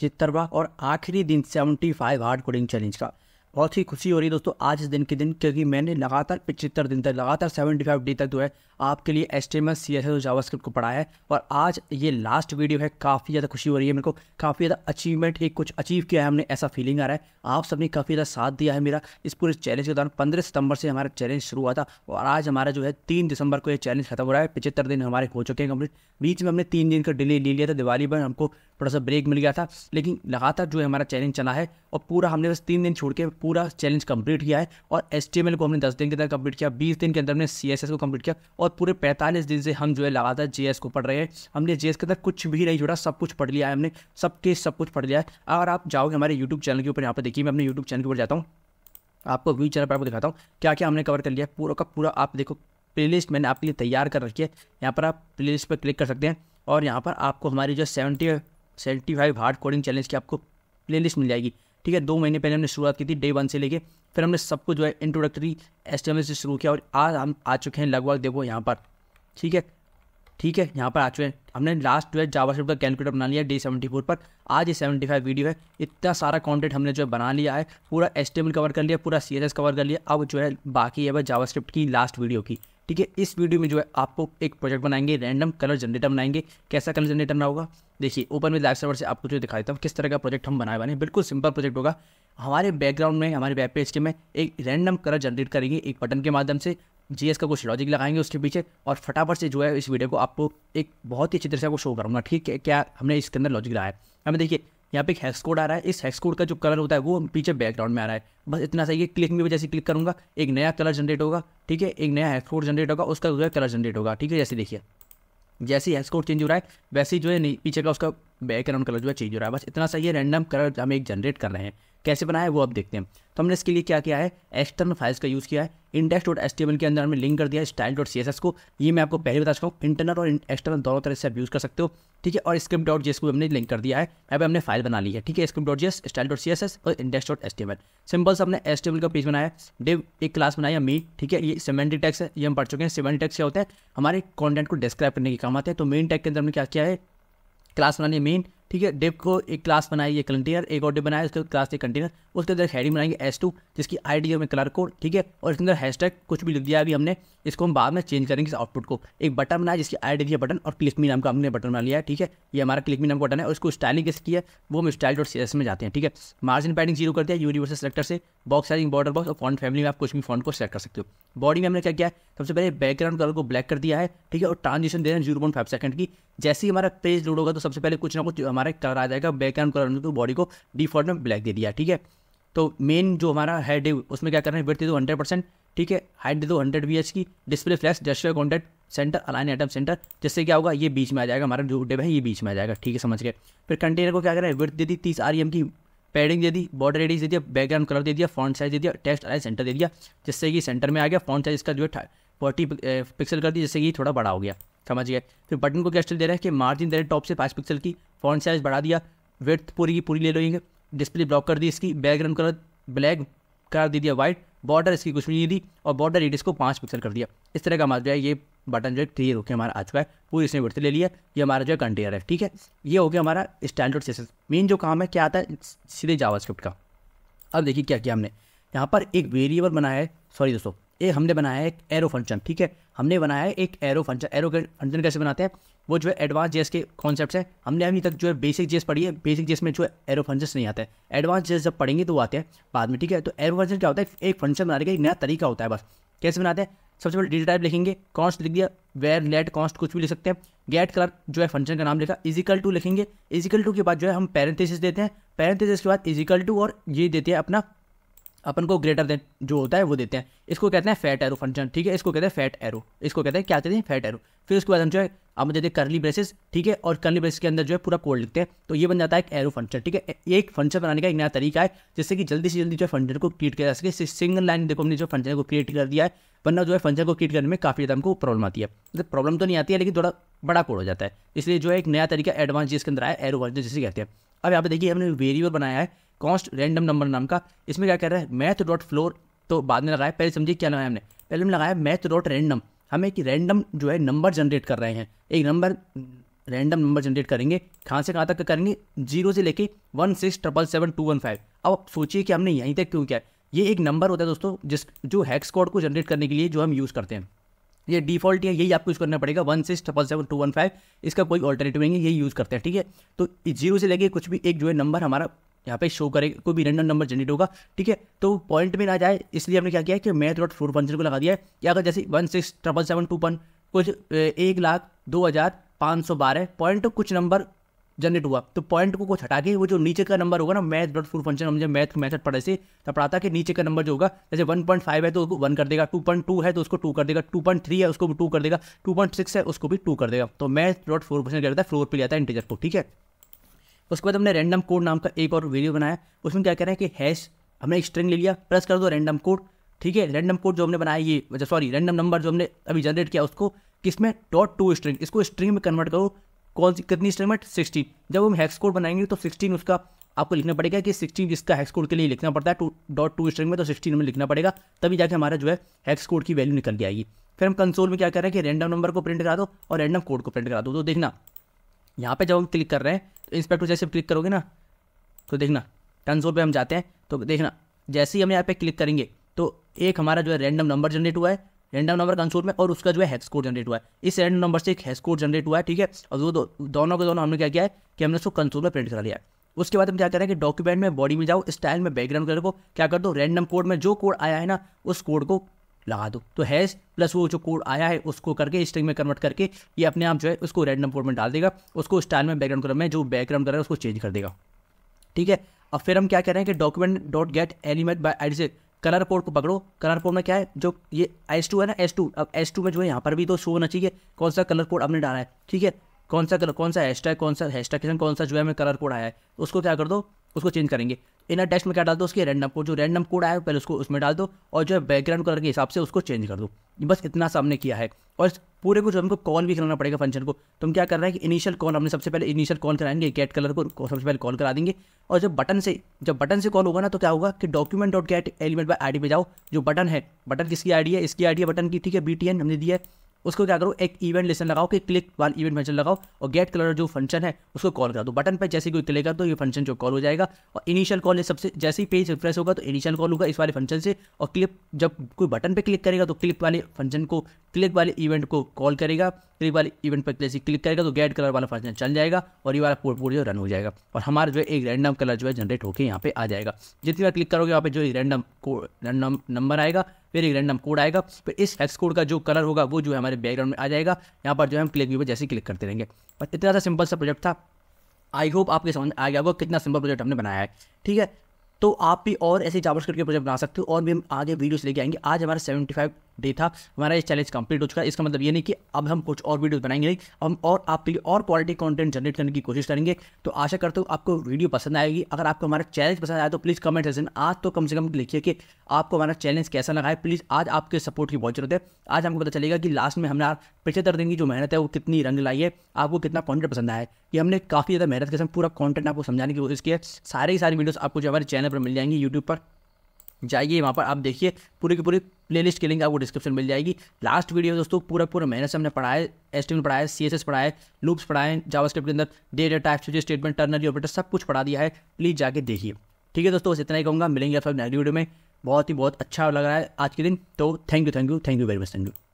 चित्तरबाग और आखिरी दिन seventy five hard coding challenge का बहुत ही खुशी हो रही है दोस्तों आज इस दिन के दिन क्योंकि मैंने लगातार पिछहत्तर दिन तक लगातार सेवेंटी फाइव डे तक जो है आपके लिए S T M S C S S JavaScript को पढ़ाया है और आज ये लास्ट वीडियो है काफ़ी ज़्यादा खुशी हो रही है मेरे को काफ़ी ज़्यादा अचीवमेंट एक कुछ अचीव किया है हमने ऐसा फीलिंग आ रहा है आप सबने काफ़ी ज़्यादा साथ दिया है मेरा इस पूरे चैलेंज के दौरान पंद्रह सितंबर से हमारा चैलेंज शुरू हुआ था और आज हमारा जो है तीन दिसंबर को ये चैलेंज खत्म हो रहा है पिछहत्तर दिन हमारे हो चुके हैं कम्प्लीट बीच में हमने तीन दिन का डिले ले लिया था दिवाली पर हमको थोड़ा सा ब्रेक मिल गया था लेकिन लगातार जो है हमारा चैलेंज चला है और पूरा हमने बस तीन दिन छोड़ के पूरा चैलेंज कंप्लीट किया है और एस को हमने दस दिन के अंदर कंप्लीट किया बीस दिन के अंदर हमने सी को कंप्लीट किया और पूरे पैंतालीस दिन से हम जो है लगातार जे को पढ़ रहे हैं हमने जे के अंदर कुछ भी नहीं छोड़ा सब कुछ पढ़ लिया है हमने सब के सब कुछ पढ़ लिया है अगर आप जाओगे हमारे यूट्यूब चैनल के ऊपर यहाँ पर देखिए मैं अपने यूट्यूब चैनल के ऊपर जाता हूँ आपको व्यू चैनल पर आपको दिखाता हूँ क्या क्या हमने कवर कर लिया पूरा का पूरा आप देखो प्लेलिस्ट मैंने आपके लिए तैयार कर रखी है यहाँ पर आप प्लेलिस्ट पर क्लिक कर सकते हैं और यहाँ पर आपको हमारी जो seventy seventy five hard coding challenge की आपको प्लेलिस्ट मिल जाएगी ठीक है दो महीने पहले हमने शुरुआत की थी डे वन से लेके फिर हमने सबको जो है इंट्रोडक्टरी एस्टिमेट से शुरू किया और आज हम आ चुके हैं लगभग देखो यहाँ पर ठीक है ठीक है यहाँ पर आ चुके हैं हमने लास्ट जो है जावा का कैलकुलेटर बना लिया डे सेवेंटी फोर पर आज ये सेवेंटी फाइव वीडियो है इतना सारा कंटेंट हमने जो है बना लिया है पूरा एस्टिमेट कवर कर लिया पूरा सी कवर कर लिया अब जो है बाकी है बस जावा की लास्ट वीडियो की ठीक है इस वीडियो में जो है आपको एक प्रोजेक्ट बनाएंगे रैंडम कलर जनरेटर बनाएंगे कैसा कलर जनरेटर बना होगा देखिए ओपन में लाइव सर्वर से आपको जो दिखा देता हूँ किस तरह का प्रोजेक्ट हम बनाए बने बिल्कुल सिंपल प्रोजेक्ट होगा हमारे बैकग्राउंड में हमारे वेब पेज के में एक रैंडम कलर जनरेट करेंगे एक बटन के माध्यम से जीएस का कुछ लॉजिक लगाएंगे उसके पीछे और फटाफट से जो है इस वीडियो को आपको एक बहुत ही अच्छी तरह से आपको शो करूँगा ठीक है क्या हमने इसके अंदर लॉजिक लगाया हमें देखिए यहाँ पे एक हैक्स कोड आ रहा है इस हैक्स कोड का जो कलर होता है वो पीछे बैकग्राउंड में आ रहा है बस इतना सही है क्लिक में भी जैसे क्लिक करूँगा एक नया कलर जनरेट होगा ठीक है एक नया हैक्स कोड जनरेट होगा उसका जो है कलर जनरेट होगा ठीक है जैसे देखिए जैसे ही हैक्स कोड चेंज हो रहा है वैसे ही जो है पीछे का उसका बैकग्राउंड कलर जो है चेंज हो रहा है बस इतना सा ये रैंडम कलर हम एक जनरेट कर रहे हैं कैसे बनाया है वो अब देखते हैं तो हमने इसके लिए क्या किया है एक्सटर्नल फाइल्स का यूज़ किया है इंडेक्स डॉट एस के अंदर हमने लिंक कर दिया है स्टाइल डॉट सी को ये मैं आपको पहले बता चुका हूँ इंटरनल और एक्सटर्नल दोनों तरह से आप यूज़ कर सकते हो ठीक है और स्क्रिप्ट डॉट जेस को हमने लिंक कर दिया है यहाँ पर हमने फाइल बना ली है ठीक है script dot JS style dot C और इंडेक्स डॉट एस सिंपल से हमने एस का पेज बनाया डिव एक क्लास बनाया मी ठीक है ये सेमेंटी टैक्स है ये हम पढ़ चुके हैं सेमेंटी टैक्स क्या होता है हमारे कॉन्टेंट को डिस्क्राइब करने के काम आते हैं तो मेन टैग के अंदर हमने क्या किया है क्लास बनानी है मेन ठीक है डिप को एक क्लास बनाई है कंटेनर एक और डिप बनाया उसके बाद क्लास है कंटेनर उसके अंदर हेडिंग बनाएंगे एस टू जिसकी आई डी में कलर को ठीक है और इसके अंदर हैशटैग कुछ भी लिख दिया अभी हमने इसको हम बाद में चेंज करेंगे इस आउटपुट को एक बटन बनाया जिसकी आई डी बटन और क्लिक मी नाम का हमने बटन बना लिया है ठीक है ये हमारा क्लिक मी नाम का बटन है और इसको स्टाइलिंग किसकी है वो हम स्टाइल डॉट सी एस में जाते हैं ठीक है मार्जिन पैडिंग जीरो करते हैं यूनिवर्सल सेलेक्टर से बॉक्स साइजिंग बॉर्डर बॉक्स और फॉन्ट फैमिली में आप कुछ भी फॉन्ट को सेलेक्ट कर सकते हो बॉडी में हमने क्या किया है सबसे पहले बैकग्राउंड कलर को ब्लैक कर दिया है ठीक है और ट्रांजिशन दे रहे हैं जीरो पॉइंट फाइव सेकंड की जैसे ही हमारा पेज लोड होगा तो सबसे पहले कुछ ना कुछ हमारा कलर आ जाएगा बैकग्राउंड कलर तो बॉडी को डिफॉल्ट में ब्लैक दे दिया ठीक है तो मेन जो हमारा हेड है उसमें क्या करना है विथ दे दो हंड्रेड परसेंट ठीक है हाइट दे दो हंड्रेड बी की display flex justify content center align items center जिससे क्या होगा ये बीच में आ जाएगा हमारा जो डेब है ये बीच में आ जाएगा ठीक है समझ गए फिर कंटेनर को क्या करें है दे दी तीस आर e की पैडिंग दे दी बॉर्डर एडीज दे दिया बैकग्राउंड कलर दे दिया फ्रंट साइज दे दिया टेस्ट अलाइन सेंटर दे दिया जिससे कि सेंटर में आ गया फ्रंट साइज का जो है फोर्टी पिक्सल eh, कर दी जिससे कि थोड़ा बड़ा हो गया समझ गया फिर बटन को क्या स्टिल दे रहा है कि मार्जिन दे रहे टॉप से पाँच पिक्सल की फॉन्ट साइज बढ़ा दिया वेथ पूरी की पूरी ले लेंगे डिस्प्ले ब्लॉक कर दी इसकी बैकग्राउंड कलर ब्लैक कर दे दिया वाइट बॉर्डर इसकी कुछ भी नहीं दी और बॉर्डर रेडियस को पाँच पिक्सल कर दिया इस तरह का हमारा जो है ये बटन जो है क्लियर होकर हमारा आ चुका है पूरी इसने वर्थ ले लिया ये हमारा जो है कंटेनर है ठीक है ये हो गया हमारा स्टैंडर्ड सेशन मेन जो काम है क्या आता है सीधे जावा का अब देखिए क्या किया हमने यहाँ पर एक वेरिएबल बनाया है सॉरी दोस्तों ये हमने बनाया है एक एरो फंक्शन ठीक है हमने बनाया है एक एरो फंक्शन एरो फंक्शन कैसे बनाते हैं वो जो है एडवांस जेस के कॉन्सेप्ट है हमने अभी तक जो है बेसिक जेस पढ़ी है बेसिक जेस में जो है एरो फंक्शन नहीं आते एडवांस जेस जब पढ़ेंगे तो वो आते हैं बाद में ठीक है तो एरो फंक्शन क्या होता है एक फंक्शन बनाने का एक नया तरीका होता है बस कैसे बनाते हैं सबसे पहले डेटा टाइप लिखेंगे कॉस्ट लिख दिया वेयर लेट कॉस्ट कुछ भी लिख सकते हैं गेट कलर जो है फंक्शन का नाम लिखा इजिकल टू लिखेंगे इजिकल टू के बाद जो है हम पैरेंथेसिस देते हैं पैरेंथेसिस के बाद इजिकल टू और ये देते हैं अपना अपन को ग्रेटर देन जो होता है वो देते हैं इसको कहते हैं फैट एरो फंक्शन ठीक है इसको कहते हैं फैट एरो इसको कहते हैं क्या कहते हैं फैट एरो फिर उसके बाद हम जो है आप देते हैं करली ब्रेसेस ठीक है और करली ब्रेसेस के अंदर जो है पूरा कोड लिखते हैं तो ये बन जाता है एक एरो फंक्शन ठीक है एक फंक्शन बनाने का एक नया तरीका है जिससे कि जल्दी से जल्दी जो है फंक्शन को क्रिएट किया जा सके सिंगल लाइन देखो हमने जो फंक्शन को क्रिएट कर दिया है वरना जो है फंक्शन को क्रिएट करने में काफ़ी ज़्यादा हमको प्रॉब्लम आती है मतलब प्रॉब्लम तो नहीं आती है लेकिन थोड़ा बड़ा कोड हो जाता है इसलिए जो है एक नया तरीका एडवांस जिसके अंदर आया एरो फंक्शन जिसे कहते हैं अब यहाँ पे देखिए हमने वेरिएबल बनाया है कॉस्ट रैंडम नंबर नाम का इसमें क्या कह रहा है मैथ डॉट फ्लोर तो बाद में लगाया पहले समझिए क्या लगाया हमने पहले हमने लगाया मैथ डॉट रैंडम हम एक रैंडम जो है नंबर जनरेट कर रहे हैं एक नंबर रैंडम नंबर जनरेट करेंगे कहाँ से कहाँ तक करेंगे जीरो से लेके one six triple seven two one five अब आप सोचिए कि हमने यहीं तक क्यों किया ये एक नंबर होता है दोस्तों जिस जो हैक्स कोड को जनरेट करने के लिए जो हम यूज़ करते हैं ये डिफॉल्ट है यही आपको यूज़ करना पड़ेगा one six triple seven two one five इसका कोई ऑल्टरनेटिव नहीं है यही यूज़ करते हैं ठीक है तो जीरो से लेके कुछ भी एक जो है नंबर हमारा यहाँ पे शो करे कोई भी रेंडम नंबर जनरेट होगा ठीक है तो पॉइंट में ना जाए इसलिए हमने क्या किया है कि math dot floor one zero को लगा दिया है या अगर जैसे one six triple seven two one कुछ एक लाख दो हज़ार पाँच सौ बारह पॉइंट कुछ नंबर जनरेट हुआ तो पॉइंट को कुछ हटा के वो जो नीचे का नंबर होगा ना मैथ डॉट फोर फंक्शन जब मैथ मैथड पढ़े से तब पढ़ा था कि नीचे का नंबर जो होगा जैसे वन पॉइंट फाइव है तो उसको वन कर देगा टू पॉइंट टू है तो उसको टू कर देगा टू पॉइंट थ्री है उसको भी टू कर देगा टू पॉइंट सिक्स है उसको भी टू कर देगा तो मैथ डॉट फोर फंक्शन क्या है फ्लोर पर लेता है इंटीजर को ठीक है उसके बाद हमने रैंडम कोड नाम का एक और वीडियो बनाया उसमें क्या कह रहे हैं कि हैश हमने स्ट्रिंग ले लिया प्रेस कर दो रैंडम कोड ठीक है रैंडम कोड जो हमने बनाया ये मतलब सॉरी रैंडम नंबर जो हमने अभी जनरेट किया उसको किसमें डॉट टू स्ट्रिंग इसको स्ट्रिंग में कन्वर्ट करो कौन सी कितनी स्ट्रिंग में सिक्सटीन जब हम हैक्स कोड बनाएंगे तो सिक्सटीन उसका आपको लिखना पड़ेगा कि सिक्सटीन जिसका हैक्स कोड के लिए लिखना पड़ता है टू डॉट टू स्ट्रिंग में तो सिक्सटीन में लिखना पड़ेगा तभी जाके हमारा जो है हैक्स कोड की वैल्यू निकल के आएगी फिर हम कंसोल में क्या कर रहे हैं कि रैंडम नंबर को प्रिंट करा दो और रैंडम कोड को प्रिंट करा दो तो देखना यहाँ पे जब हम क्लिक कर रहे हैं तो इंस्पेक्टर जैसे क्लिक करोगे ना तो देखना कंसोल पे हम जाते हैं तो देखना जैसे ही हम यहाँ पे क्लिक करेंगे तो एक हमारा जो है रैंडम नंबर जनरेट हुआ है रैंडम नंबर कंसोल में और उसका जो है हैक्स कोड जनरेट हुआ है इस रैंडम नंबर से एक हैक्स कोड जनरेट हुआ है ठीक है और वो दो, दोनों के दोनों हमने क्या किया है कि हमने उसको कंसोल में प्रिंट करा लिया उसके बाद हम क्या करें कि डॉक्यूमेंट में बॉडी में जाओ स्टाइल में बैकग्राउंड कलर को क्या कर दो रैंडम कोड में जो कोड आया है ना उस कोड को लगा दो तो हैज प्लस वो जो कोड आया है उसको करके स्ट्रिंग में कन्वर्ट करके ये अपने आप जो है उसको रैंडम कोड में डाल देगा उसको स्टाइल में बैकग्राउंड कलर में जो बैकग्राउंड कलर है उसको चेंज कर देगा ठीक है अब फिर हम क्या कह रहे हैं कि document dot get element by I से कलर कोड को पकड़ो कलर कोड में क्या है जो ये एस टू है ना एस टू अब एस टू में जो है यहाँ पर भी तो शो होना चाहिए कौन सा कलर कोड आपने डाला है ठीक है कौन सा कलर कौन सा हैश टैग कौन सा हैश टैग कौन सा जो है हमें कलर कोड आया है उसको क्या कर दो उसको चेंज करेंगे इनर टेक्स्ट में क्या डाल दो उसके रैंडम कोड जो रैंडम कोड आया पहले उसको उसमें डाल दो और जो है बैकग्राउंड कलर के हिसाब से उसको चेंज कर दो बस इतना सा हमने किया है और पूरे को जो हमको कॉल भी कराना पड़ेगा फंक्शन को तो हम क्या कर रहे हैं कि इनिशियल कॉल हमने सबसे पहले इनिशियल कॉल कराएंगे गेट कलर को सबसे पहले कॉल करा देंगे और जब बटन से जब बटन से कॉल होगा ना तो क्या होगा कि document dot get element by I पे जाओ जो बटन है बटन किसकी आई है इसकी आई है बटन की ठीक है बी हमने दिया है उसको क्या करो एक इवेंट लिसन लगाओ कि क्लिक वाल इवेंट मैचन लगाओ और गेट कलर जो फंक्शन है उसको कॉल करा दो बटन पर जैसे कोई क्लिक कर दो ये फंक्शन जो कॉल हो जाएगा और इनिशियल कॉल सबसे जैसे ही पेज रिफ्रेश होगा तो इनिशियल कॉल होगा इस वाले फंक्शन से और क्लिप जब कोई बटन पर क्लिक करेगा तो क्लिप वाले फंक्शन को क्लिक वाले इवेंट को कॉल करेगा क्लिक वाले इवेंट पर जैसे क्लिक करेगा तो गेट कलर वाला फंक्शन चल जाएगा और ये वाला पोर्टफोलियो रन हो जाएगा और हमारा जो है एक रैंडम कलर जो है जनरेट होकर यहाँ पे आ जाएगा जितनी बार क्लिक करोगे यहाँ पे जो एक रैंडम को रैंडम नंबर आएगा फिर एक रैंडम कोड आएगा फिर इस हेक्स कोड का जो कलर होगा वो जो है हमारे बैकग्राउंड में आ जाएगा यहाँ पर जो है हम क्लिक व्यू पर जैसे क्लिक करते रहेंगे बस इतना सा सिंपल सा प्रोजेक्ट था आई होप आपके समझ आ गया होगा कितना सिंपल प्रोजेक्ट हमने बनाया है ठीक है तो आप भी और ऐसे जावर्स के प्रोजेक्ट बना सकते हो और भी हम आगे वीडियोस लेके आएंगे आज हमारा 75 डे था हमारा ये चैलेंज कंप्लीट हो चुका है इसका मतलब ये नहीं कि अब हम कुछ और वीडियो बनाएंगे नहीं हम और आपके लिए और क्वालिटी कंटेंट जनरेट करने की कोशिश करेंगे तो आशा करता हूँ आपको वीडियो पसंद आएगी अगर आपको हमारा चैलेंज पसंद आया तो प्लीज़ कमेंट सेक्शन आज तो कम से कम लिखिए कि आपको हमारा चैलेंज कैसा लगा है प्लीज़ आज आपके सपोर्ट की बहुत जरूरत है आज हमको पता चलेगा कि लास्ट में हमारा पिछहत्तर दिन की जो मेहनत है वो कितनी रंग लाई है आपको कितना कॉन्टेंट पसंद आया है कि हमने काफ़ी ज़्यादा मेहनत के साथ पूरा कॉन्टेंट आपको समझाने की कोशिश की है सारे सारी वीडियोज आपको जो हमारे चैनल पर मिल जाएंगी यूट्यूब पर जाइए वहाँ पर आप देखिए पूरी की पूरी प्लेलिस्ट की लिंक आपको डिस्क्रिप्शन मिल जाएगी लास्ट वीडियो दोस्तों पूरा पूरा मेहनत से हमने पढ़ाए एस टी पढ़ाया सी एस एस पढ़ाए लूप्स पढ़ाए जावास्क्रिप्ट के अंदर data type switch statement ternary operator सब कुछ पढ़ा दिया है प्लीज़ जाके देखिए ठीक है दोस्तों बस इतना ही कहूँगा मिलेंगे आप नेक्स्ट वीडियो में बहुत ही बहुत अच्छा लग रहा है आज के दिन तो thank you thank you thank you very much thank you